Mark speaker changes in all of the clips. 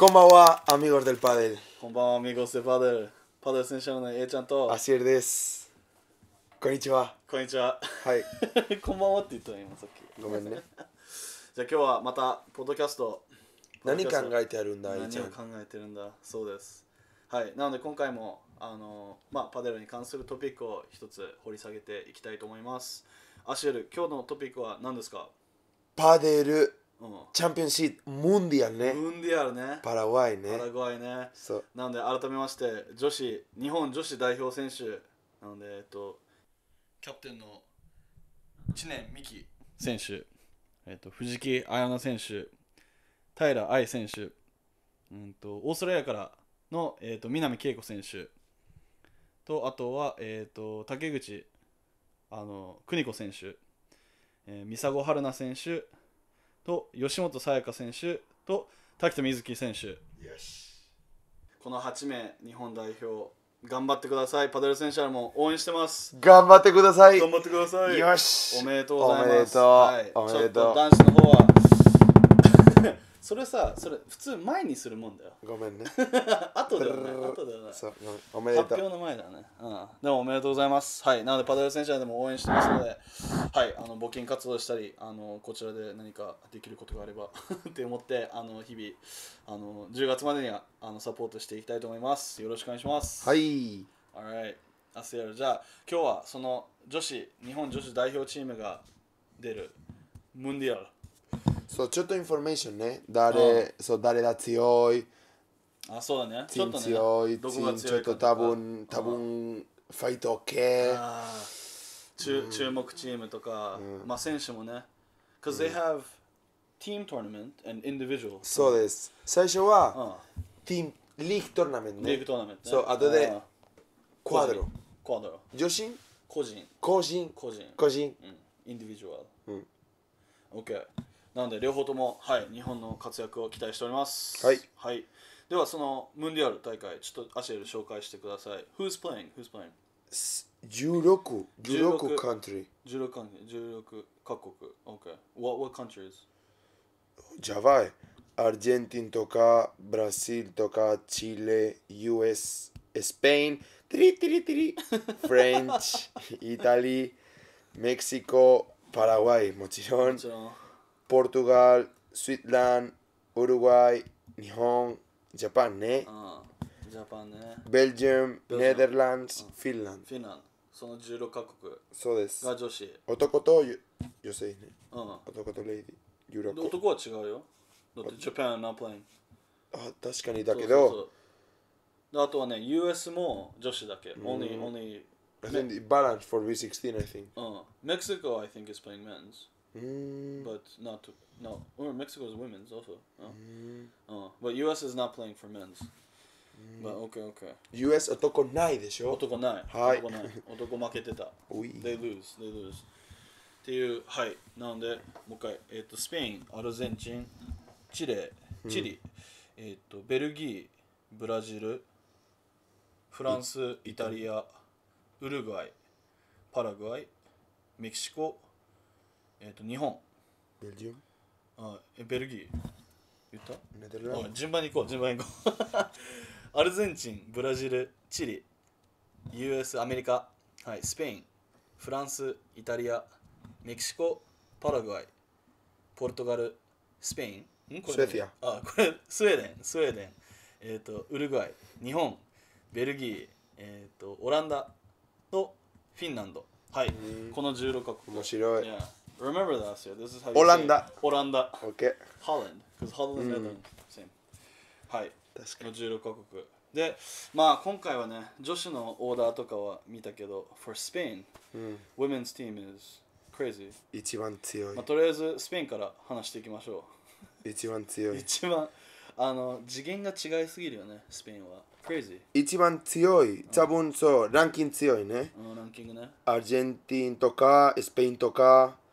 Speaker 1: こんばんは、アミゴルパデル。こんばんは、アミゴスパデル。パデル選手の A ちゃんと。アシエルです。こんにちは。こんにちは。はい。こんばんはって言った今さっき。ごめんね。じゃあ今日はまた、ポッドキャスト。何考えてるんだ、A ちゃん。何を考えてるんだ、そうです。はい。なので今回も、あの、まあ、パデルに関するトピックを一つ掘り下げていきたいと思います。アシエル、今日のトピックは何ですか
Speaker 2: パデル。チャンピオンシートモンディアルねム
Speaker 1: ンディアルねパラグアイねパラグアイねそうなので改めまして女子日本女子代表選手なのでえっとキャプテンの知念美希選手、えっと、藤木彩乃選手平愛選手、うんと、オーストラリアからの、えーと、南恵子選手とあとは、えーと、竹口あの邦子選手、えー、三佐子春菜選手と吉本沙也加選手と滝田瑞希選手この8名日本代表頑張ってくださいパドル選手も応援してます頑張ってください頑張ってくださいよしおめでとうございますおめでとう、はい、ちょっと男子の方はそれさそれ普通前にするもんだよごめんね 後だよね後だよねそうおめでと発表の前だね、うん、でもおめでとうございますはいなのでパドル選手はでも応援してますのではいあの募金活動したりあのこちらで何かできることがあれば って思ってあの日々あの10月までにはあのサポートしていきたいと思いますよろしくお願いしますはい Alright じゃあ今日はその女子日本女子代表チームが出るムンディアル
Speaker 2: そうちょっとインフォメーションね誰、そう誰だ強い
Speaker 1: あそうだね強い、チームちょっと多分多
Speaker 2: 分ファイトオッケー。
Speaker 1: 注目チームとか、まあ選手もね because they have team tournament and individual そう
Speaker 2: です最初は、リーグトーナメントねリーグトーナメントねそうあとで
Speaker 1: クワドロクワドロ女子個人個人個人個人、うん、インディビジュアルうんケー。なので両方とも、はい、日本の活躍を期待しております。はい、はい、ではそのムンディアル大会ちょっとアシェル紹介してください。Who's playing? Who's playing?
Speaker 2: 16, 16 country.
Speaker 1: 16, 16各国。Okay. What, what countries?
Speaker 2: ジャワイ、アルジェンティンとか、ブラジルとか、チレ、US、スペイン、テリテリテリ、フレンチ、イタリー、メキシコ、パラワイ、もちろん。もちろん Portugal, Switzerland, Uruguay, Nihon, Japan ね。
Speaker 1: うん。ジャパンね。Belgium、
Speaker 2: Netherlands、Finland。
Speaker 1: Finland。その16カ国。そうです。が女子。
Speaker 2: 男と女性ね。うん。男とレディ。ユーロ
Speaker 1: 男は違うよ。だって Japan not playing。
Speaker 2: あ、確かにだけど。そうそうそ
Speaker 1: うあとはね、US も女子だけ。Only, only. I think the balance
Speaker 2: for V16, I think.
Speaker 1: うん。Mexico, I think, is playing men's. Mm. But not to, no. Or Mexico's women's also. No? Mm. Uh, but U.S. is not playing for men's. Mm. But okay, okay. U.S. 男ないでしょ。男ない。はい。男ない。男負けてた。they lose. They lose. っていうはいなのでもう一回えっ、ー、とスペインアルゼンチンチレチリ、うん、えっ、ー、とベルギーブラジルフランスイタリアウルグアイパラグアイメキシコえっ、ー、と日本ベルジウムあえベルギー言ったあデ順番に行こう順番に行こう アルゼンチンブラジルチリ US アメリカ、はい、スペインフランスイタリアメキシコパラグアイポルトガルスペインスウェーデンあこれスウェーデンスウェーデンえっ、ー、とウルグアイ日本ベルギーえっ、ー、とオランダとフィンランドはいこの16か国面白い、yeah. Remember a t r This is how you オランダ say it. オランダ。OK Holland. Because Holland Netherlands. Same. はい。確かの16カ国。で、まあ今回はね、女子のオーダーとかは見たけど、for Spain,、women's team is crazy. 一番強いまあ、とりあえずスペインから話していきましょ一番強い 一番、あの、次元が違いすぎるよね、スペインは。crazy。
Speaker 2: 一番強い多分そうランキング強いねあのランキングね。アルゼンチンとかスペインとか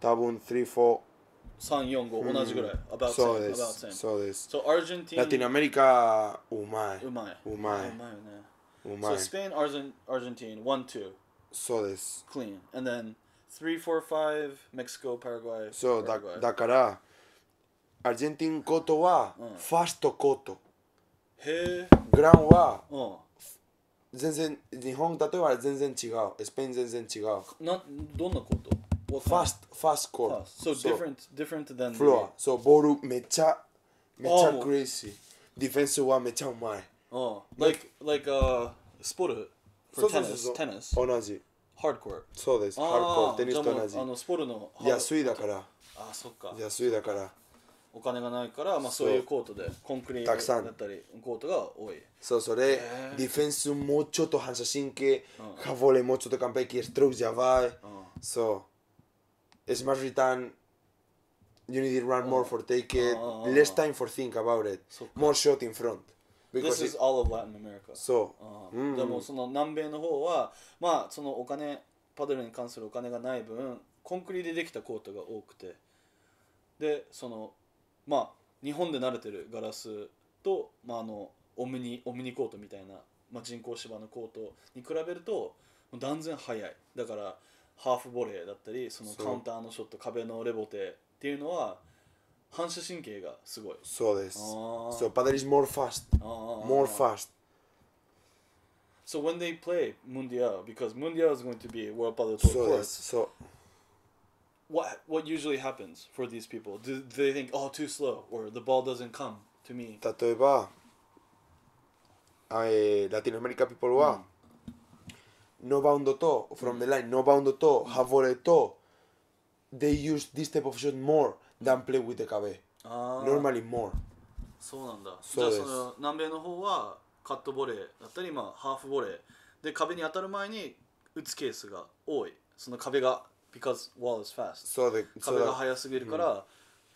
Speaker 2: 多分3、
Speaker 1: 4。同じぐらい、そうですそうです。そう、アルジェンティンラティンアメ
Speaker 2: リカうまいうまいうまいうまいようまい。ス
Speaker 1: ペイン、アルジェンティン、1、2。そうです。c l e a And then 3、4、5、メキシコ、パラグアイ。そうだ
Speaker 2: から、アルジェンティンコートは、ファーストコート。へえ。グランは、全然、日本例えば全然違う。スペイン全然違う。
Speaker 1: などんなコート fast fast court so, so different different than フロ
Speaker 2: so ボールめっちゃめっちゃクレイジーディフェンスはめっちゃうまい
Speaker 1: like like uh for そうそうそう tennis そう tennis 同じ hard c o r そうですハードコーテニスと同じあのスポルの安いだからあそっ
Speaker 2: か安いだから
Speaker 1: お金がないから、まあ、そういうコートでコンクリートたくさんだったりコートが多い
Speaker 2: そうそれディフェンスもうちょっと反射神経、うん、カボレもうちょっと完璧ストロークじゃばい、うん、そう Smash return. You need to run more for take it. less time for think about it. more shot in front. Because This is all of Latin America. そう Mm. んでもそ
Speaker 1: の南米の方はまあそのお金パドルに関するお金がない分コンクリでできたコートが多くてでそのまあ日本で慣れてるガラスと、まあ、あのオムニオムニコートみたいな、まあ、人工芝のコートに比べるともう断然速いだからハーフボレーだったりそのカウンターのショット壁のレボテっていうのは反射神経がすごいそ
Speaker 2: うです So but there is more fast more fast
Speaker 1: So when they play Mundial because Mundial is going to be World Padel Tour そうです So what what usually happens for these people do, do they think oh too slow or the ball doesn't come to me 例えば、えー、ラティノアメリカ people は、うん
Speaker 2: ノーバウンドと、from the line、ノーバウンドと、ハボレと、they use this type of shot more than play with the 壁。
Speaker 1: normally more。そうなんだ。じゃあその南米の方はカットボレーだったり、まあ、ハーフボレーで壁に当たる前に打つケースが多い。その壁が、because wall is fast。そうで壁が速すぎるから、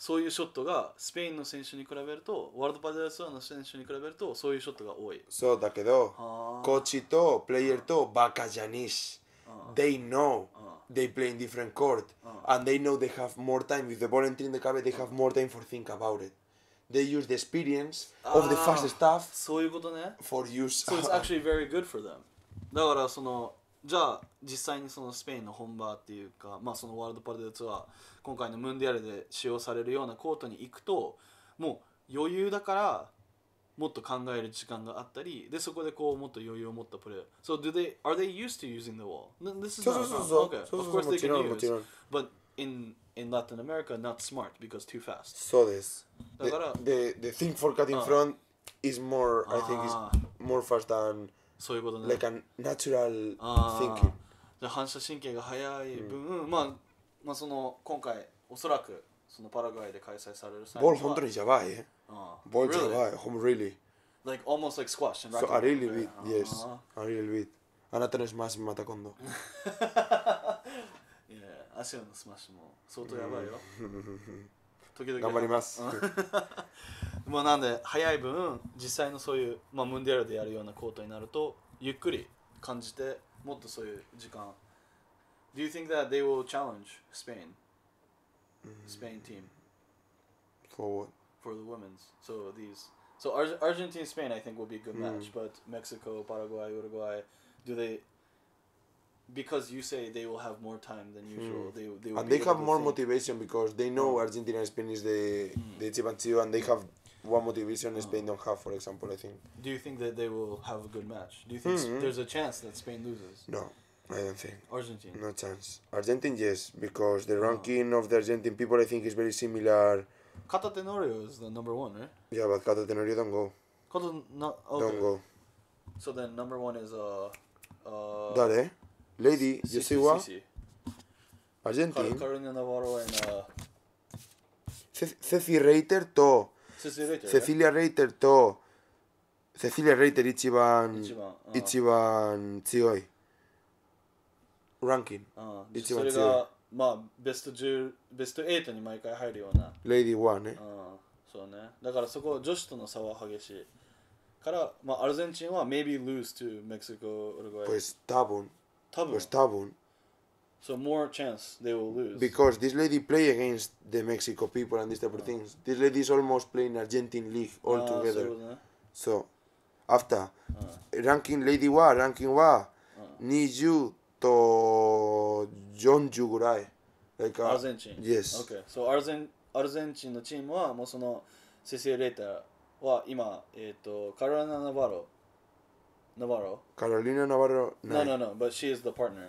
Speaker 1: そういうショットがスペインの選手に比べるとワールドパデルスワの選手に比べるとそういうショットが多い
Speaker 2: そうだけどコーチとプレイヤーとバカじゃにし they know they play in different court and they know they have more time with the ball entering the cover they have more time for think about it they use the experience of the fast
Speaker 1: stuff そういうことね for use so it's actually very good for them だからそのじゃあ実際にそのスペインの本場っていうか、まあ、そのワールドパルデツアー今回のムンディアルで使用されるようなコートに行くともう余裕だからもっと考える時間があったりでそこでこうもっと余裕を持ったプレー So do they are they used to using the wall? This is not okay. Of course they can use but in in Latin America not smart because too fast そうですだから the, the, the thing for cutting front is more I think is more fast than そういうことね like a natural thinking じゃ反射神経が早い分、まあまあその今回おそらくそのパラグアイで開催される際ボール本当にやばいねボール
Speaker 2: やばい home really
Speaker 1: like almost like squash and so really b t yes
Speaker 2: really b t あなたのスマッシュまた今度いや
Speaker 1: アシアのスマッシュも相当やばいよ時々頑張りますもうなんで早い分実際のそういう、まあ、ムンディアルでやるようなコートになるとゆっくり感じてもっとそういう時間 Do you think that they will challenge Spain? Spain team for for the women's so these so Ar- Argentina Spain I think will be a good match but Mexico Paraguay Uruguay do they because you say they will have more time than hmm. usual. Mm. They, they and they have more
Speaker 2: motivation because they know hmm. Argentina and Spain is the mm. the cheap and and they have one motivation oh. Spain hmm. don't have, for example. I think.
Speaker 1: Do you think that they will have a good match? Do you think mm-hmm. there's a chance that Spain loses? No. I don't think. Argentina. No
Speaker 2: chance. Argentina, yes, because the oh. ranking oh. of the Argentine people, I think, is very similar.
Speaker 1: Cata Tenorio is the number one, right?
Speaker 2: Yeah, but Cata Tenorio don't go.
Speaker 1: Cata no, okay. don't go. So then number one is uh. uh Dale. Lady, sí, Yoshiwa, sí, sí, Argentina. Carolina Navarro en la...
Speaker 2: Ce Ceci Reiter to. Ceci Reiter, Cecilia eh? Reiter to. Cecilia Reiter ichiban ichiban, ichiban tsuyoi. Ranking. ichiban tsuyoi.
Speaker 1: まあベスト10ベスト8に毎回入るような
Speaker 2: レディー1ね、うん、
Speaker 1: そうねだからそこ女子との差は激しいから、まあ、アルゼンチンは maybe lose to Mexico Uruguay pues, 多分 Top was So more chance they will lose. Because
Speaker 2: this lady play against the Mexico people and this type of oh. things. This lady is almost playing Argentine league ah, altogether. Oh, eh. so, so, after oh. ranking lady wa ranking wa niju to Jonju gurai. Like uh, Argentine. Yes. Okay.
Speaker 1: So Arzen アルゼンチンのチームはもうそのセセレーターは今えっ、ー、とカルアナ・ナバロ Navarro.
Speaker 2: Carolina Navarro. No, no,
Speaker 1: no, but she is the partner.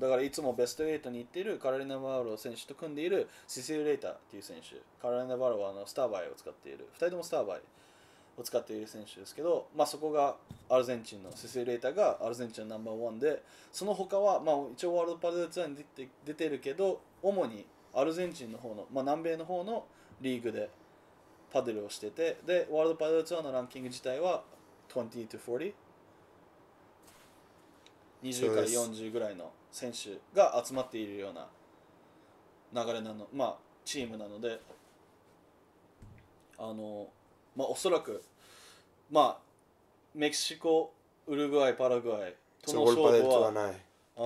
Speaker 1: だからいつもベスト8に行っているカロリナ・ナバーロ選手と組んでいるシセル・レイターっていう選手。カロリナ・ナバーロはあのスターバイを使っている。2人ともスターバイを使っている選手ですけど、まあ、そこがアルゼンチンのシセル・レイターがアルゼンチンのナンバーワンで、その他は、まあ、一応ワールドパレルツアーに出て出てるけど、主にアルゼンチンの方の、まあ、南米の方のリーグでパデルをしてて、で、ワールドパレルツアーのランキング自体は20 to 40? 20から40ぐらいの選手が集まっているような流れなのまあチームなのであのまあおそらくまあメキシコウルグアイパラグアイとの勝負はは、う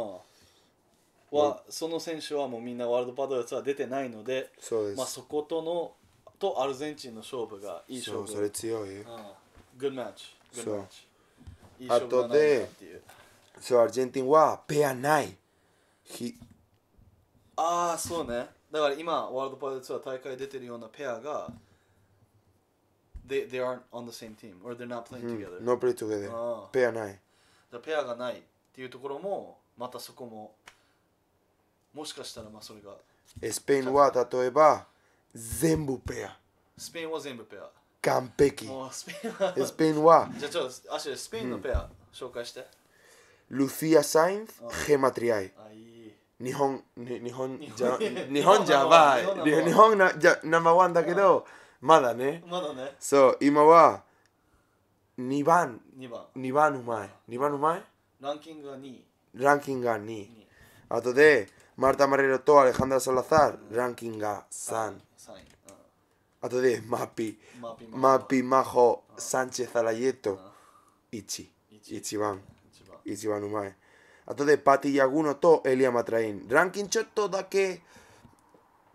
Speaker 1: ん、はその選手はもうみんなワールドパドレスは出てないのでそうまあ、そことのとアルゼンチンの勝負がいい勝負そうそれ強い、うん、Good match そう。あとで、
Speaker 2: そう、アルゼンチンはペアない。
Speaker 1: ああ、そうね。だから今、ワールドパイロットは大会出てるようなペアが、they, they aren't on the same team or they're not playing together.、うん、no play together. ペアない。だペアがないっていうところも、またそこも、もしかしたらまあそれが。
Speaker 2: スペインは例えば、全部ペア。
Speaker 1: スペインは全部ペア。
Speaker 2: Campeki, oh,
Speaker 1: hmm.
Speaker 2: Lucia Sainz, oh. a dar Nihon Nihon más de la palabra más de la palabra más de la palabra más de la Ranking a de la palabra la la la あとでマピマピマホサンチェサライエト1 1番1番うまいあとでパティ・ヤグノとエリア・マトラインランキングちょっとだけ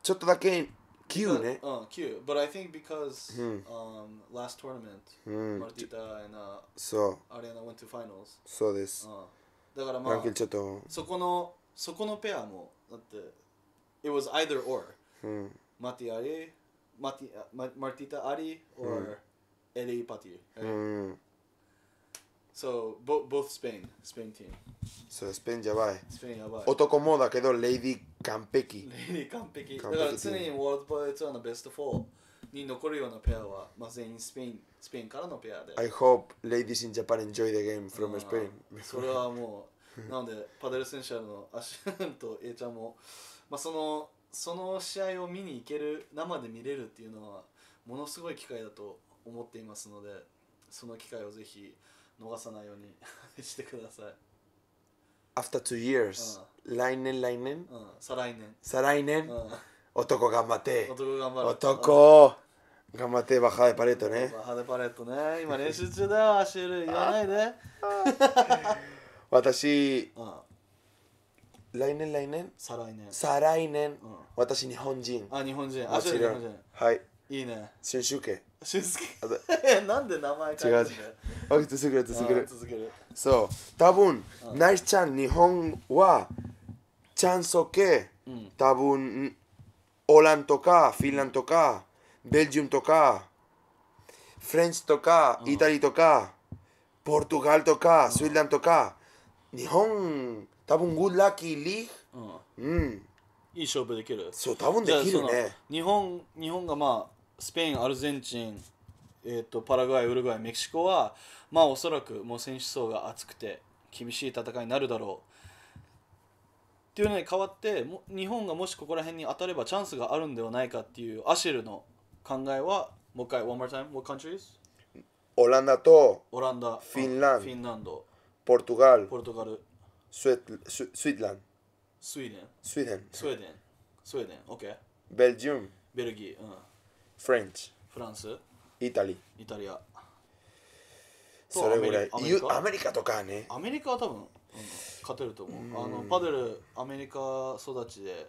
Speaker 2: ちょっと
Speaker 1: だけ9ね、うん、9 but I think because、うん um, last tournament、うん、マルティタ and、uh, そうアレナ went to finals
Speaker 2: そうです、う
Speaker 1: ん、だからまあランキングちょっとそこのそこのペアもだって it was either or、うん、マティ・アレ Marti Ma- Martita Ari or Eddie Patir. right? Mm. So both both Spain, Spain team, So
Speaker 2: Spain じゃばい。Spain やばい。男モーダーけど、レイディ・カン t キ。ね完璧だ完璧から常に
Speaker 1: ワールドバイツアーのベスト4に残るようなペアは、まあ、全員スペインスペインからのペアで I
Speaker 2: hope ladies in Japan enjoy the game from Spain. ーそれ
Speaker 1: はもうなのでパデル選手のアシュンと A ちゃんも、まあ、そのその試合を見に行ける生で見れるっていうのはものすごい機会だと思っていますのでその機会をぜひ逃さないように してください。
Speaker 2: After two years、うん、来年来年、うん、再来年再来年、うん、男
Speaker 1: 頑張って男頑張る男、
Speaker 2: 頑張ってバハパレットね
Speaker 1: バハパレットね今練習中だよ足ル言わないで
Speaker 2: 私、うん来年来年再来年再来年、うん、私日本人
Speaker 1: あ日本人あ日本人はいいいね俊介俊介 なんで名前変えるんだ違う違う続ける続ける続ける
Speaker 2: そう多分、うん、ナイスちゃん日本はチャンス系、うん、多分オランとかフィンランドとかベルジウムとかフレンチとか、うん、イタリーとかポルトガルとか、スウィーランとか日本多分グッラッキーリーうん、うん、
Speaker 1: いい勝負できるそう多分できるね日本日本がまあスペインアルゼンチンえーと、パラグアイウルグアイメキシコはまあおそらくもう選手層が厚くて厳しい戦いになるだろうっていうのに変わっても日本がもしここら辺に当たればチャンスがあるんではないかっていうアシェルの考えはもう一回 One more time What countries? オランダとオランダフィンランドフィンランドポルトガルポルトガル
Speaker 2: s ウ e d l a n d
Speaker 1: Sweden. Sweden. Sweden. Sweden. Okej. Okay. Belgium. Belgi. m French. フランス。イタリイタリア。それぐらいアメリカアメリカとかね。アメリカは多分、うん、勝てると思う。うあのパデルアメリカ育ちで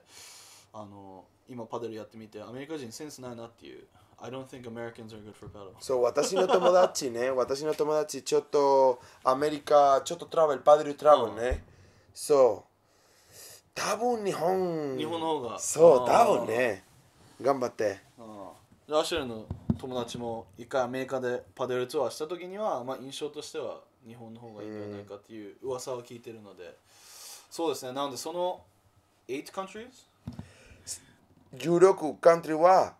Speaker 1: あの今パデルやってみてアメリカ人センスないなっていう。I don't think Americans are good for paddle. そう、私の友
Speaker 2: 達ね、私の友達ちょっとアメリカ、ちょっとトラベル、パデルトラベルね。うんそう多分日本日本の方がそう多分ね頑張って
Speaker 1: ラシュルの友達も一回アメリカでパデルツアーした時には、まあ、印象としては日本の方がいいんじゃないかっていう噂を聞いてるので、うん、そうですねなのでその8 countries?16
Speaker 2: カン t r ーは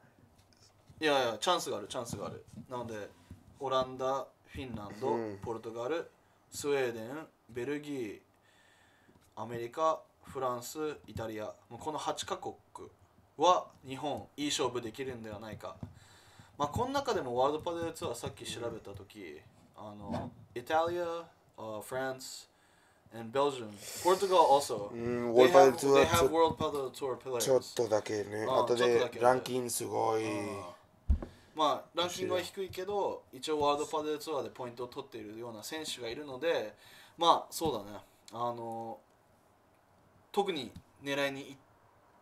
Speaker 1: いやいやチャンスがあるチャンスがあるなのでオランダフィンランド、うん、ポルトガルスウェーデンベルギー、アメリカフランスイタリアこの8カ国は日本いい勝負できるんではないか、まあ、この中でもワールドパデルツアーさっき調べた時あのイタリア、フランス and Belgium. Portugal also. World they have World p a d l Tour p r s ちょっとだけね。あとでランキングすごい。まあランキングは低いけど、一応ワールドパデルツアーでポイントを取っているような選手がいるので、まあそうだね。あの特に狙いに行っ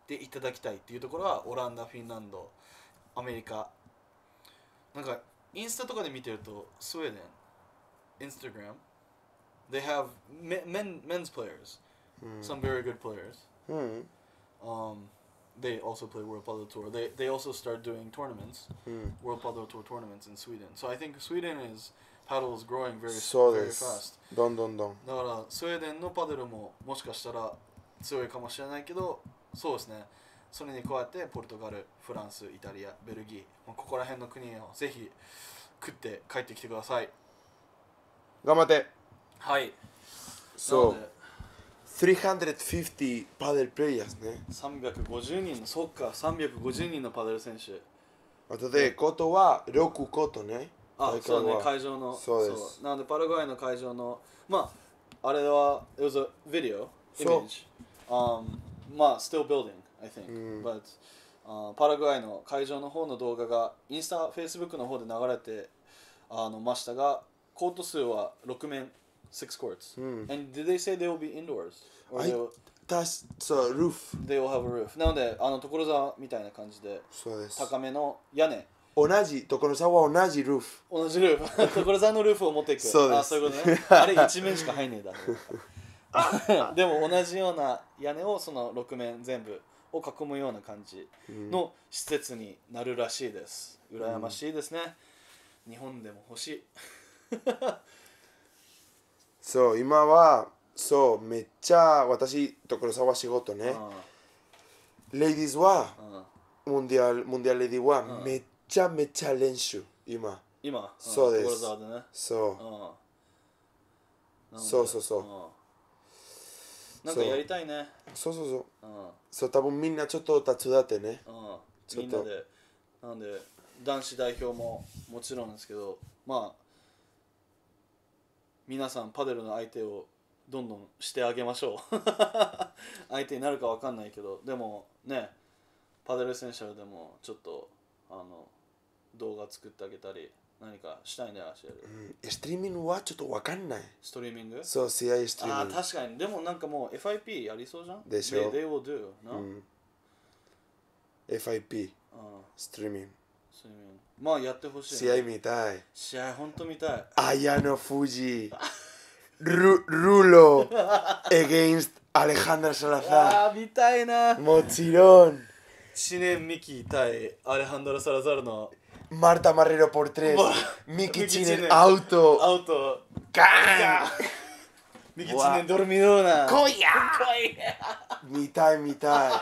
Speaker 1: ていただきたいっていうところはオランダフィンランドアメリカなんかインスタとかで見てるとスウェーデンインスタグラム they have men, men's players some very good players um, they also play World Padel e Tour. They they also start doing tournaments, mm. World Padel e Tour tournaments in Sweden. So I think Sweden is paddle is growing very so very fast. どんどんどん。だからスウェーデンのパドルももしかしたら強いかもしれないけどそうですねそれに加えてポルトガルフランスイタリアベルギー、まあ、ここら辺の国をぜひ食って帰ってきてください頑張ってはい
Speaker 2: So 350 paddle p l a y ね
Speaker 1: 350人のそっか350人のパデル選手あとでことトは6コートねあそうね会場のそうですなのでパラグアイの会場のまああれは it was a video image Um, まあ、still building, I think.、Mm. But、uh, パラグアイの会場の方の動画がインスタ、フェイスブックの方で流れてあのましたが、コート数は6面、6 courts.、Mm. And did they say they will be indoors? Or they will... That's a roof. They will have a roof. なので、あの所沢みたいな感じで、そうです高めの屋根。
Speaker 2: 同じ所沢は同じルーフ同じル
Speaker 1: ーフ所沢のルーフを持っていくそうですあそういうことねあれ一面しか入んねえだね。でも同じような屋根をその6面全部を囲むような感じの施設になるらしいです羨ましいですね、日本でも欲しい
Speaker 2: そう今はそうめっちゃ私所沢仕事ねレディーズは、モンディアルモンディアルレディーはめっちゃめっちゃ練習今
Speaker 1: 今、そうです、ね、
Speaker 2: そう、そうそうそう
Speaker 1: なんかやりたいね
Speaker 2: そうそうそう、うん、そう多分みんなちょっと手伝ってね、う
Speaker 1: ん、みんなでなんで男子代表ももちろんですけどまあ皆さんパデルの相手をどんどんしてあげましょう 相手になるか分かんないけどでもねパデルエッセンシャルでもちょっとあの動画作ってあげたり何かしたいんでらっ
Speaker 2: うん、ストリーミングはちょっとわかんない。
Speaker 1: ストリーミングそ
Speaker 2: う、CI ストリーミング。ああ、確
Speaker 1: かに。でもなんかもう FIP やりそうじゃんでしょ they, t e will do, no?、う
Speaker 2: ん、FIP、ストリーミング。
Speaker 1: まあやってほしい、試合見たい。試合本当見たい。
Speaker 2: 綾野富士。ルルロ against アレハンドラ・サラザー。見たいな。もちろん。
Speaker 1: 知念美希対アレハンドラ・サラザルの
Speaker 2: Marta Marrero por 3. Mickey auto.
Speaker 1: Auto. ¡Can! Mickey Chin
Speaker 2: dormidona. ¡Coya! mitad, mitad.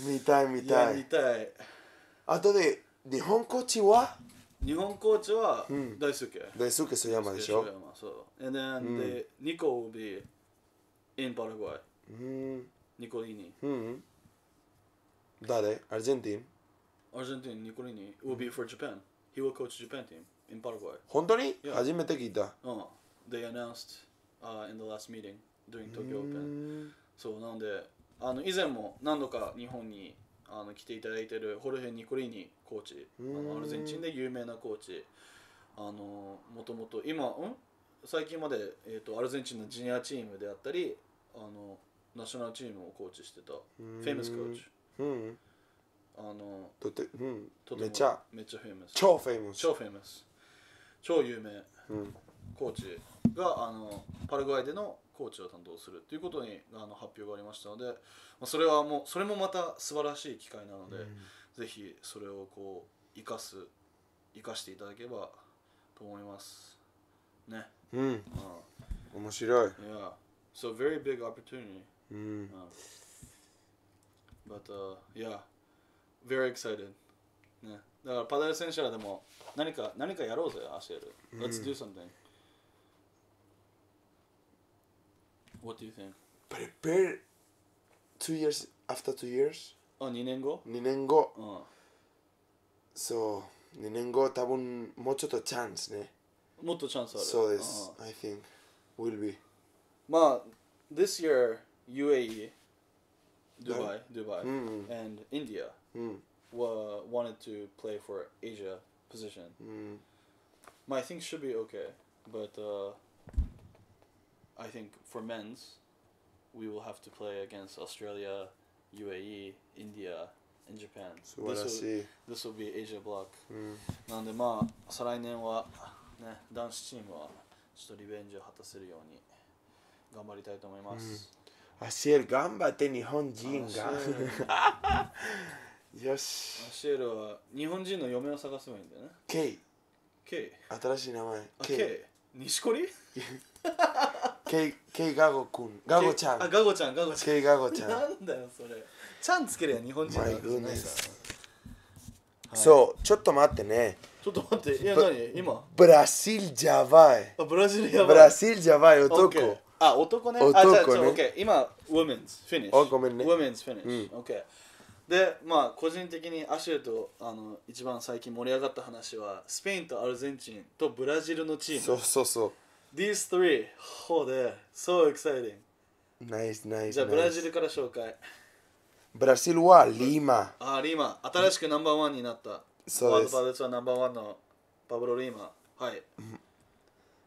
Speaker 2: Mitad, mitad.
Speaker 1: mitad. Hmm. then hmm. the Nico will be in Paraguay.
Speaker 2: Hmm. Argentina?
Speaker 1: Argentine, Nicolini will be for Japan. He will coach Japan team in Paraguay. 本当に Yeah. 初めて聞いた。Uh, they announced uh, in the last meeting during Tokyo Open. そうなのであの以前も何度か日本にあの来ていただいてるホルヘ・ニコリーニコーチあのアルゼンチンで有名なコーチあのもともと今ん最近まで、えー、とアルゼンチンのジュニアチームであったりあのナショナルチームをコーチしてたフェイムスコーチ。うん。あのとてうんとてもめちゃめっちゃフェイマス超フェイムス超フェイマス超有名うんコーチがあのパラグアイでのコーチを担当するということにあの発表がありましたので、まあ、それはもうそれもまた素晴らしい機会なので、ぜひそれをこう生かす生かしていただければと思いますねうん、うん面白い yeah so very big opportunity うん um, but uh yeah very excited. yeah. let us do something. What do you think?
Speaker 2: Prepare two years after two years. あ、2年後 ?2 年後。うん。そう、2年後多分もうちょっとチャンスね。もっとチャンスある。そうです。I think will be.
Speaker 1: まあ、this year UAE, Dubai, Dubai, mm-hmm. and India mm. wa- wanted to play for Asia position. Mm. My thing should be okay, but uh, I think for men's, we will have to play against Australia, UAE, India, and Japan. So what this I will, see. This will be Asia block. Mm. なんでまあ再来年はね男子チームはちょっとリベンジを果たせるように頑張りたいと思います。
Speaker 2: うん、アシエル頑張って日本人が。
Speaker 1: よしマシエルは日本人の嫁を探せばいいんだよね K K 新しい名前あ K 錦織 K, K ガゴくんガゴちゃんあガゴちゃんガゴちゃん K ガゴちゃんなんだよそれちゃんつけるゃ日本人だから
Speaker 2: そうちょっと待ってね
Speaker 1: ちょっと待っていや何今
Speaker 2: ブラシルジャバイブラジルやばいブラシルジャバイ男、
Speaker 1: あ男ね男ね今ウォメンズフィニッシュごめんねウォメンズフィニッシュ、うん、OK でまあ個人的にアシュルとあの一番最近盛り上がった話はスペインとアルゼンチンとブラジルのチームそうそうそう These three o う t h e y r so exciting じゃあブラジルから紹介
Speaker 2: ブラジルはリマ
Speaker 1: あリマ新しくナンバーワンになったそうですワールドパレツはナンバーワンのパブロ・リーマはい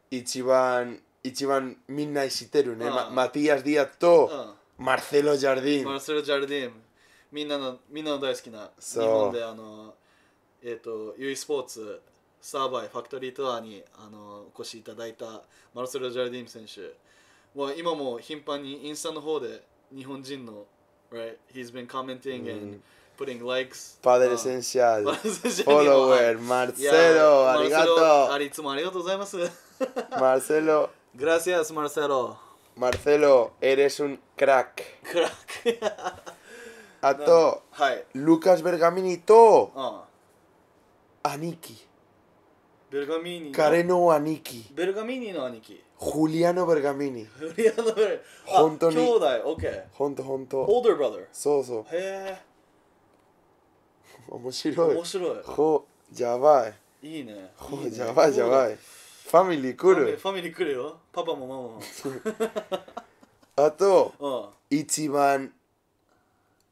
Speaker 2: 一番一番みんな知ってるね、ママティアス・ディアと、うん、マルセロ・ジャルディンマル
Speaker 1: セロ・ジャルディンみんなのみんなの大好きな日本であのえっ、ー、と u スポーツスーバイファクトリーツアーにあのお越しいただいたマルセロ・ジャルディーム選手は今も頻繁にインスタの方で日本人の right he's been commenting and putting likes Padre
Speaker 2: Esencial follower Marcelo ありがとうありがとうございます Marcelo gracias Marcelo Marcelo eres un crack crack
Speaker 1: あと、はい、
Speaker 2: ルカス・ベルガミニと、うん、兄貴
Speaker 1: ベルガミーニ彼の兄貴ベルガミーニの兄貴ジ
Speaker 2: ュリアノ・ベルガミーニジ
Speaker 1: ュリアノ・ベルガミーニに兄弟 OK
Speaker 2: 本当本当 Older b r o そうそうへえ 面白い面白いほやばい
Speaker 1: いいねほやばいやばい
Speaker 2: ファミリー来るフ
Speaker 1: ァミリー来るよパパもママも
Speaker 2: あと、うん、一番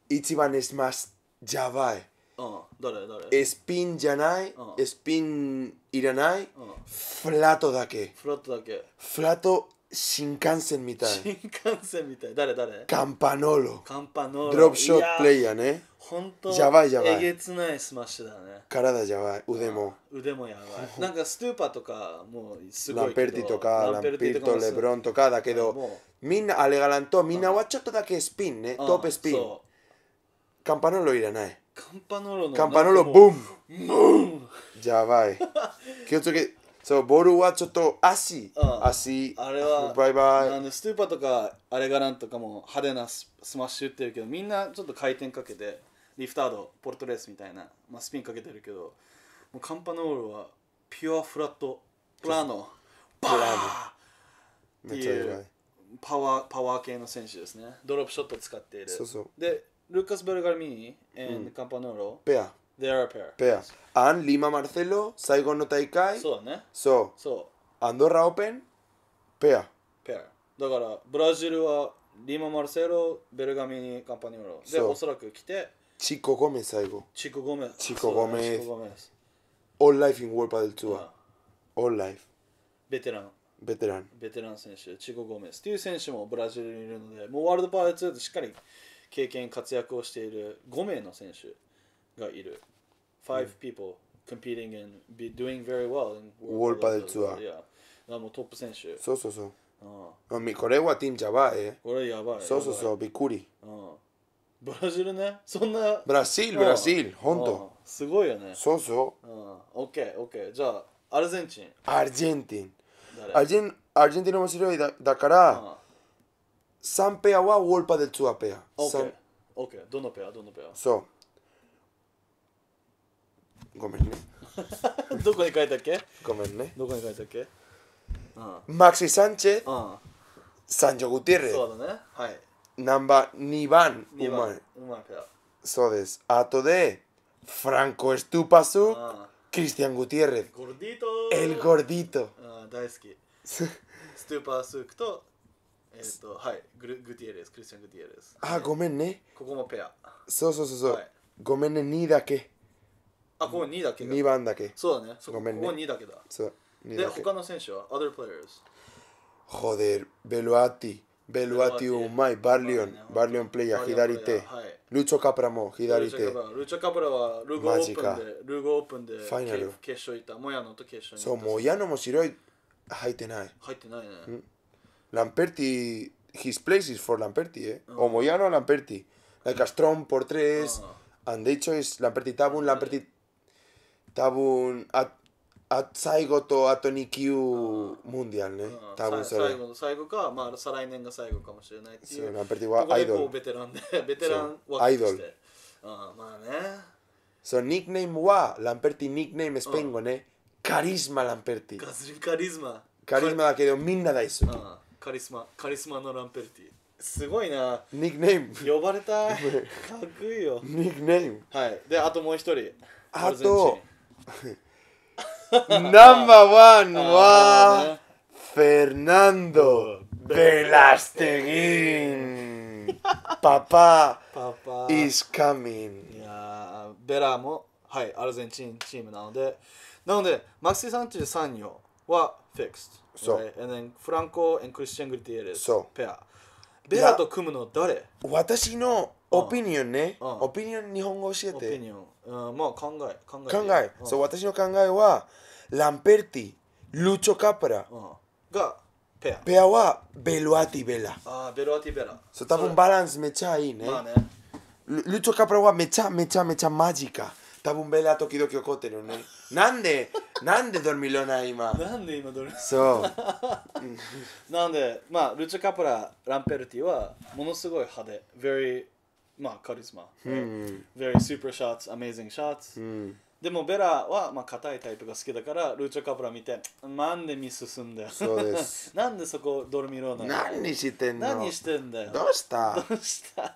Speaker 2: Espin es más yabai. Spin spin iranai,
Speaker 1: oh. flato dake. Flato cáncer en shinkansen mitai.
Speaker 2: Campanolo. Drop shot player, eh. ne.
Speaker 1: Honto. Yabai, yabai. Eh.
Speaker 2: Karada Udemo.
Speaker 1: Ah, stupa Lamperti Lebron
Speaker 2: toka, da ah, Min alegalanto, min ah. dake spin, eh. Top spin. カンパ p ロ n いらない。カ
Speaker 1: ンパノロの。カンパノロ、ブンブンやばい。気をつけ。そう、ボールはちょっと足。足。あれは、バイバイ。あのストゥーパーとか、あれがなんとかも派手なスマッシュ打ってるけど、みんなちょっと回転かけて、リフタード、ポルトレースみたいな、まあ、スピンかけてるけど、もうカンパノールはピュアフラット、プラノ、バーっていうパワーパワー系の選手ですね。ドロップショット使っている。そうそうで Lucas Bergamini and mm. Campanolo. Pea. They are a pair. Pea. だから、ブラジルはリマ・マルセロ、ベルガミニ・カンパニーロ。で、おそらく来て、
Speaker 2: チコ・ゴメ最後。
Speaker 1: チコ・ゴメチコ・ゴメス。ね、メス
Speaker 2: オール・ライフ・イン・ウォール・パデル・ツアー。オール・ライフ。ベテラン。ベテラン。
Speaker 1: ベテラン選手、チコ・ゴメス。っていう選手もブラジルにいるので、もうワールド・パデル・ツアーでしっかり。経験活躍をしている5名の選手がいる。5 people competing and be doing very well in World Padel Tour。いもうトップ選手。そうそうそう。あん、これはティンジャバえ。これやばい。そうそうそ
Speaker 2: う、びっくり。うん、
Speaker 1: ブラジルね、そんな。ブラジル、ブラジル、本当。すごいよね。そ
Speaker 2: うそう。うん、
Speaker 1: オッケー、オッケー。じゃあ、アルゼンチン。
Speaker 2: アルゼンチン。アルンアルゼンチン面白いだだから、San Pea wa Wolpa del Tsua Okay. Ok.
Speaker 1: Ok, dono Pea, dono Pea. So. Gomenne. Dónde ni kaita Gomenne. Dónde ni kaita Ah.
Speaker 2: Maxi Sánchez. Ah. Sancho Gutiérrez. Todo, ¿no? Hai. Namba Niban. Niban. Niban Pea. So des. Ato de. Franco Estupasu. Ah. Cristian Gutiérrez.
Speaker 1: Gordito. El gordito. Ah, daiski. Estupasu. to. えっ、ー、とはいグルグティエレスクリスチャン・グティエレス
Speaker 2: あごめんねここもペアそうそうそうそう、はい、ごめんね2だけあ
Speaker 1: ここ2だけ2番だけそうだねごめんねここ2だけだそうで他の選手は other players
Speaker 2: joder Beluati Beluati うまいバリオンバリオンプレイヤー左手ルチョカプラも左手ル
Speaker 1: チョカプラはルゴオープンでルゴオープンでファイナル決勝いたモヤノと決勝にそう
Speaker 2: モヤノも白い入ってない
Speaker 1: 入ってないね
Speaker 2: Lamperti, his place is for Lamperti, ¿eh? Uh ah. -huh. O Moyano Lamperti. La like Castrón por tres. Han ah. dicho es Lamperti Tabun, Lamperti Tabun, at, at Saigoto, a Tony Q uh ah. -huh. Mundial, ¿eh? Uh -huh. Tabun Sa Saigo.
Speaker 1: Saigo, ma, Saraynenga Saigo, como se llama. Sí, Lamperti, Idol. veterano, veterano. sí. Idol. Uh, ma,
Speaker 2: So, nickname wa, Lamperti nickname es uh ¿eh? Carisma Lamperti.
Speaker 1: Carisma. Carisma, que de minna da eso. カリスマカリスマのランペルティすごいなニックネーム呼ばれた かっこいいよニックネームはいであともう一人あとナンバーワンは
Speaker 2: フェルナンド・ベラステギンパパ
Speaker 1: パパ is
Speaker 2: c o m いや
Speaker 1: ベラもはいアルゼンチンチームなのでなのでマクシー33人はフィクス So. Right? And then Franco and Christian Gutierrez so. pair. ベラと組むの誰
Speaker 2: 私のオピニオンね、うん、オピニオン日本語教えて。オピニオン、うん、
Speaker 1: まあ考え、考え。考え、うん、そう
Speaker 2: 私の考えは、ランペルティ、ルチョカプラ、うん、
Speaker 1: がペ
Speaker 2: ア。ペアはベルアティベラ。
Speaker 1: ああ、ベルアティベラ。そう多分
Speaker 2: バランスめっちゃいいね。まあねルルチョカプラはめちゃめちゃめちゃマジか。多分ベラ時々怒ってるねなんでなんでドルミロナ今なんで今ドルそ
Speaker 1: うなんでまあルチャカプラランペルティはものすごい派手 very まあカリスマ、うん、very super shots amazing shots、うん、でもベラはまあ硬いタイプが好きだからルチャカプラ見てなんでミス進んだよそうですなんでそこドルミロナ何してんの何してんだよどうし
Speaker 2: たどうした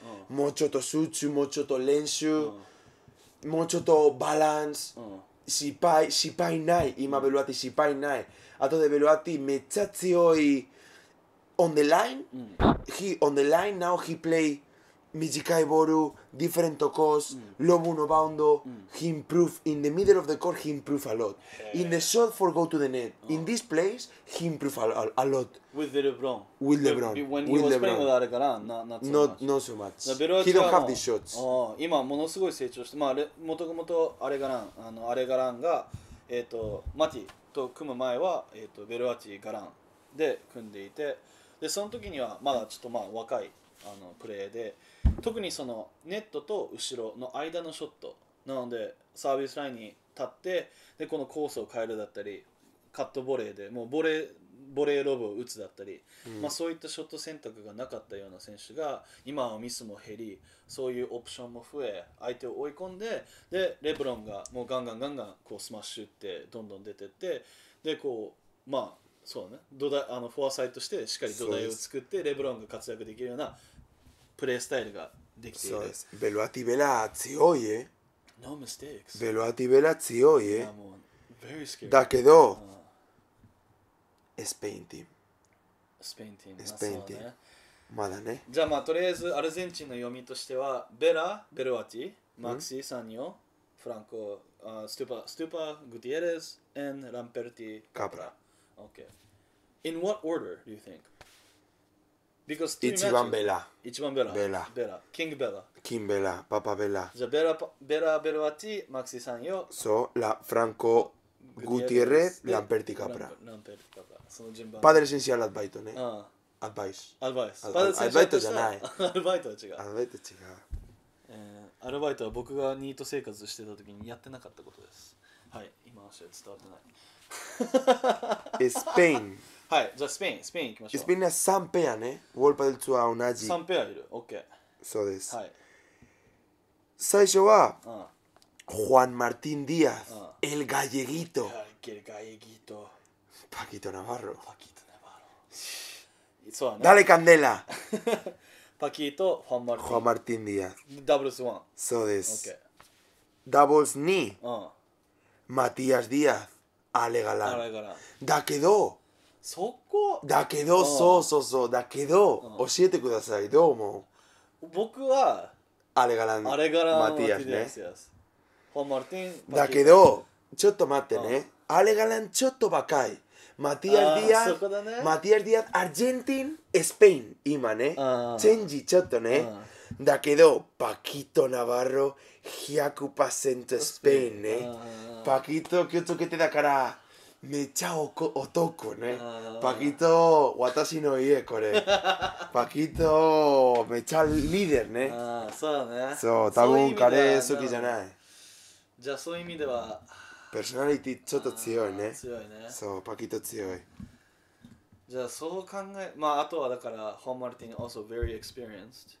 Speaker 2: Mucho to jutsu, mucho to lenshu, ah. mucho to balance. Ah. Sipai, sipai nai, ima beluati sipai nai. Ato de beluati mechazio y on the line. Mm. He on the line now he play 短いボール、d i f f e r e コース、ロブのバウンド、he improved, in the middle of the court he improved a lot. In the shot for go to the net, in this place he improved a, a, a lot.
Speaker 1: With the LeBron. With LeBron. When he with was LeBron. playing with あれから、not, not so not, much. Not so much. he don't have these shots. 今ものすごい成長して、まあ、もともとあれがらん、あのあれがらんが、えっ、ー、と、マティと組む前は、えっ、ー、と、ベルアチガランで組んでいて、で、その時にはまだちょっとまあ若い。あのプレーで特にそのネットと後ろの間のショットなのでサービスラインに立ってでこのコースを変えるだったりカットボレーでもうボレーボレーロブを打つだったり、うん、まあ、そういったショット選択がなかったような選手が今はミスも減りそういうオプションも増え相手を追い込んででレブロンがもうガンガンガンガンこうスマッシュ打ってどんどん出てってでこうまあそうね土台あのフォアサイトしてしっかり土台を作ってレブロンが活躍できるようなプレースタイルができている。そうです。
Speaker 2: ベロアティベラ強い
Speaker 1: え。No m t a e
Speaker 2: ベロアティベラ強いえ。だけど、スペインティーム。
Speaker 1: スペインティーム。スペインティーム。まだね。じゃあまあとりあえずアルゼンチンの読みとしては、ベラ、ベロアティ、マクシー、サニオ、フランコ、ストゥパ、ストゥパ、グティエレス、エン、ランペルティ、カプラ。Okay. In what order do you think? Because to 一番 imagine- ベラ、Ichiban Bella. Bella. Bella. King Bella.
Speaker 2: 金ベラ、パパベラ、
Speaker 1: The Bella, Bella Belvati, Maxi Sanyo,
Speaker 2: そう、ラ・フランコ・グティエレス Gutierrez でランペルティカプラ。
Speaker 1: ランペルティカプラ。その順番。パデル先生アドバイトね。あ
Speaker 2: アドバイス。あアルバイト。アルバイトアルバイトじゃないア
Speaker 1: ルバイトは違アう。ドバイト違う。えーアルバイトは僕がニート生活してた時にやってなかったことです。はい、今の話は伝わってない。
Speaker 2: Spain
Speaker 1: はいじゃあスペインスペイン行きましょうスペイ
Speaker 2: ンは3ペアねウォルパルツは同じ3
Speaker 1: ペアいる OK
Speaker 2: そうです、はい、最初は、うん Juan Martín Díaz, uh, el galleguito.
Speaker 1: El galleguito.
Speaker 2: Paquito Navarro. Paquito Navarro. そうね、Dale candela.
Speaker 1: パキーとファンマルティン。ファンマルティン・ディア。ダブルスワン。
Speaker 2: そうです。Okay. ダブルス2。うん。マティアス・ディアス。あれがらだけど
Speaker 1: そこだけどそ
Speaker 2: うそうそうだけど教えてくださいどう思
Speaker 1: う僕はあれがらあれがらマティアスねだけ
Speaker 2: どちょっと待ってねあれがらちょっとばかいマティアルディア、ね、マティアルディアアルジェンティンスペイン今ねチェンジちょっとね、だけどパキト・ナバロ100%スペインねパキト気をつけてだからめっちゃおこおねパキト私の家これパキトめっちゃリーダーねあそうだねそう多分カレー好きじゃない
Speaker 1: じゃあそういう意味では
Speaker 2: パーソナリティちょっと強いね強いねそうパキト強い
Speaker 1: じゃあそう考えまああとはだからホームマルティン also very experienced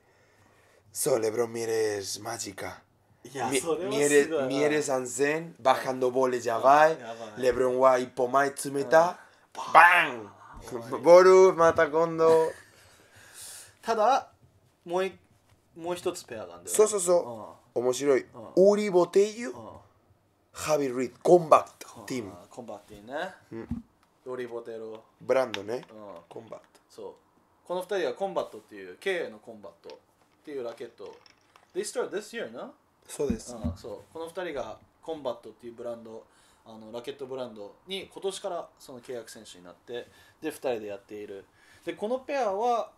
Speaker 2: そう、レブロン・ミレス、マジか。いや、ミそれはミレすごいなミエレハンドボールやばいや、レブロンは一歩前詰めた、バンボル、また今度。
Speaker 1: ただ、もういもう一つペアなん
Speaker 2: そうそうそう、面白い。ウリボテイユ、ハビ・リッド、コンバッ
Speaker 1: ト、ティム、コンバッティね。ドリボテロ。ブランドね、うんコンバット。そうこの2人はコンバットっていう K のコンバットっていうラケット They start this year, no? そうです、あそうこの二人がコンバットっていうブランドあのラケットブランドに今年からその契約選手になってで二人でやっているでこのペアは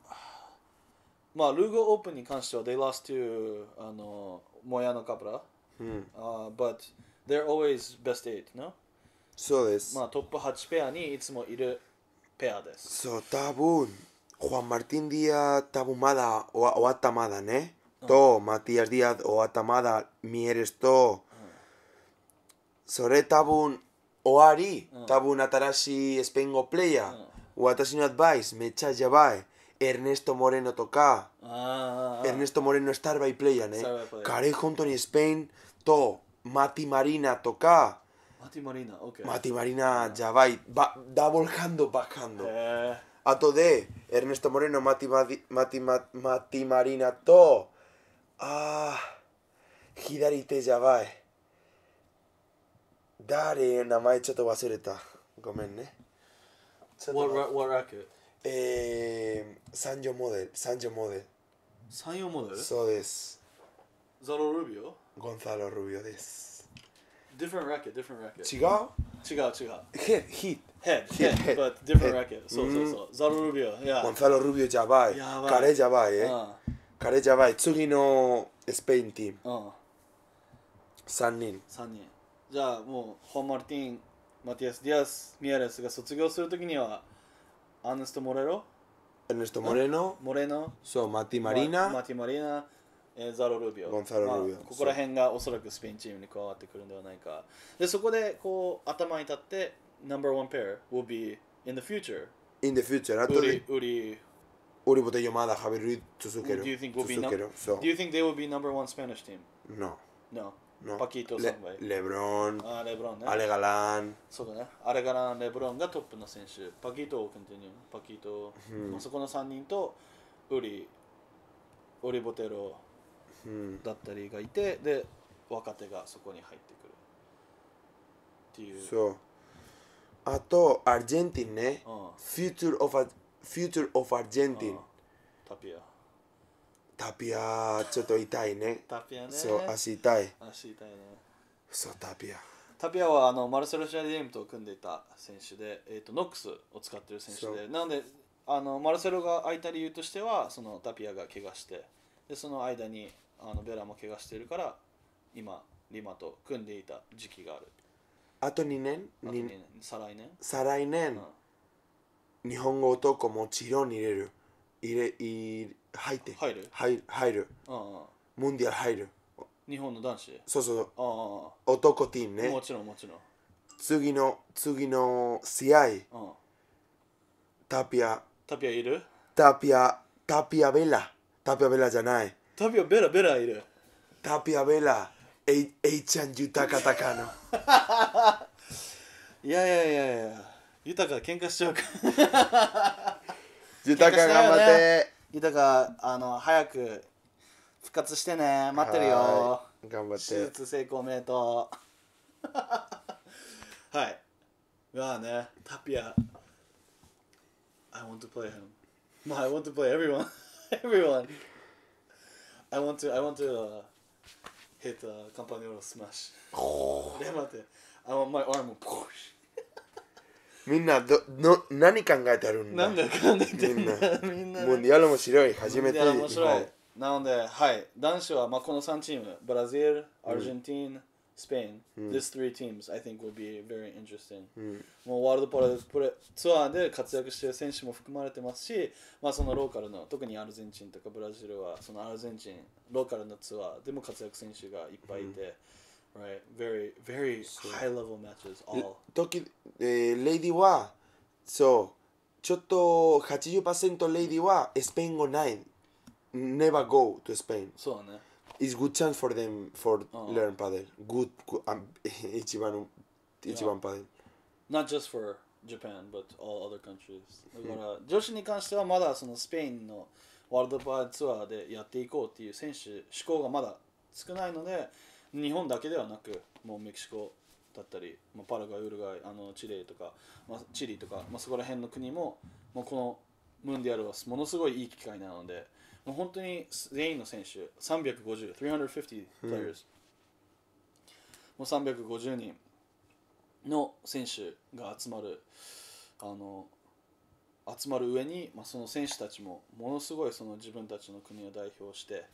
Speaker 1: まあルーゴオープンに関しては They lost to あのモヤノカプラ、うん uh, but they're always best eight no そうですまあトップ8ペアにいつもいるペアで
Speaker 2: すそう Juan Martín Díaz Tabumada o, Atamada, ¿eh? To, Matías Díaz o Atamada, eres to. Ah. Sore tabun oari, ah. tabun atarashi espengo playa. Watashi no advice, mecha ya Ernesto Moreno toca. Ernesto Moreno va y playa, ¿eh? junto Tony Spain, to, Mati Marina toca.
Speaker 1: Mati Marina, ok. Mati
Speaker 2: Marina va, da volcando, bajando. Eh. a to de... Ernesto Moreno, Mati, Mati, Mati, Marina To. Ah, Hidari Teyabae. Dare, namae choto basureta. Gomen, ne.
Speaker 1: What, what racket?
Speaker 2: Eh, Sanjo Model, Sanjo Model. Sanjo Model? So des.
Speaker 1: Zalo Rubio?
Speaker 2: Gonzalo Rubio
Speaker 1: des. Different racket, different racket. Chigao? 違う違う Hit Heat Head, head, head, そうそうそう。ザロ・ルビ
Speaker 2: オ。ゴンサロ・ルビオジやばい。カレやばい。カレやバイ。次のスペインチーム。3人。三人。
Speaker 1: じゃあもう、ホン・マルティン、マティアス・ディアス、ミアレスが卒業するときには、アーネスト・モレロ。アーネスト・モレノ。モレノ。
Speaker 2: そう、マティ・マリナ。
Speaker 1: マティ・マリナ。えー、ザロルビオここら辺がおそらくスペインチームに加わってくるのではないかでそこでこう頭に立ってナンバーワンペア will be in the future
Speaker 2: in the future あとでウリウリボテヨマダハ
Speaker 1: ベリトスケロ do you think will be number、so. do you think they will be number one Spanish team no no No. パキートレレブロンあレブロン、ね、アレガラン、そうだね、アレガラン、レブロンがトップの選手、パキートをコンティニュー、パキート、うん、そこの3人と、ウリ、ウリボテロ、だったりがいて、で若手がそこに入ってくるっていう。そ
Speaker 2: うあと、アルゼンティンね。うん、ーチ t ーオフアルゼンティンタピア。タピアちょっと痛いね。
Speaker 1: タピアね。そう、足痛い。足痛いね。
Speaker 2: そう、タピア。
Speaker 1: タピアはあのマルセロ・シャリエムと組んでいた選手で、えーと、ノックスを使ってる選手で、なのであのマルセロが空いた理由としては、そのタピアが怪我して、でその間にあのベラも怪我してるから今リマと組んでいた時期があるあ
Speaker 2: と2年と2年再来年再来年、日本語男もちろん入れる入れ入れ入って入る入入るうんムンディアル入る
Speaker 1: 日本の男子
Speaker 2: そうそうそう男ティーねもちろんもちろん次の次の試合うんタピアタピアいるタピアタピアベラタピアベラじゃない
Speaker 1: タピオベラベラい
Speaker 2: るタピオベラエイエイちゃん豊かたか
Speaker 1: の いやいやいやいや豊か喧嘩しちゃうか 豊か頑張って豊かあの早く復活してね待ってるよ頑張って手術成功名と はいまあねタピア I want to play him I want to play everyone everyone I want to, I want to、uh, hit a campanero smash. で、待って。I want my arm.
Speaker 2: みんなどの何考えてるんだなん考えてるんだみんな。モンディアル面白い、初めて。面白い。
Speaker 1: なので、はい。男子はまあこの三チーム、ブラジル、アルゼンティン、うん Spain. Mm. These three teams, I think, will be very interesting. Mm. もうワールドプロプレツアーで活躍している選手も含まれてますし、まあ、そのローカルの、特にアルゼンチンとかブラジルは、そのアルゼンチン、ローカルのツアーでも活躍選手がいっぱいいて、mm. right? very, very high level matches,
Speaker 2: all. き、えー、レディは、そう、ちょっと80%レディはスペイン語ない。Never go to Spain. そうね。it's good chance for them for uh -huh. learn paddle. Good, good um, Ichiban, Ichiban yeah. paddle.
Speaker 1: Not just for Japan, but all other countries. だから女子に関してはまだそのスペインのワールドパーツアーでやっていこうっていう選手志向がまだ少ないので、日本だけではなく、もうメキシコだったり、まあ、パラグアイ、ウルガイ、あのチリとか、まあ、チリとか、まあ、そこら辺の国ももうこのムンディアルはものすごいいい機会なので。もう本当に全員の選手350、350 players、うん、もう350人の選手が集まるあの集まる上に、まあ、その選手たちもものすごいその自分たちの国を代表して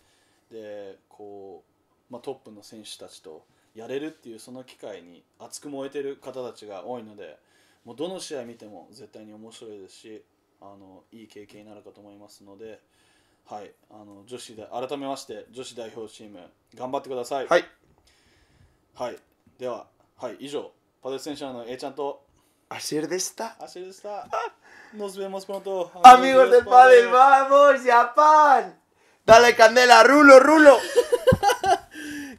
Speaker 1: でこう、まあ、トップの選手たちとやれるっていうその機会に熱く燃えてる方たちが多いのでもうどの試合見ても絶対に面白いですしあのいい経験になるかと思いますので。はい、あの女子で改めまして女子代表チーム頑張ってください。はい、はい、では、はい、以上パデス選手の A ちゃんとアシェルでした。アシェルでした。ア o s vemos p ア o n t o a m i g o ー del pádel,
Speaker 2: v a m o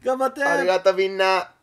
Speaker 2: 頑張って。ありがとうみんな。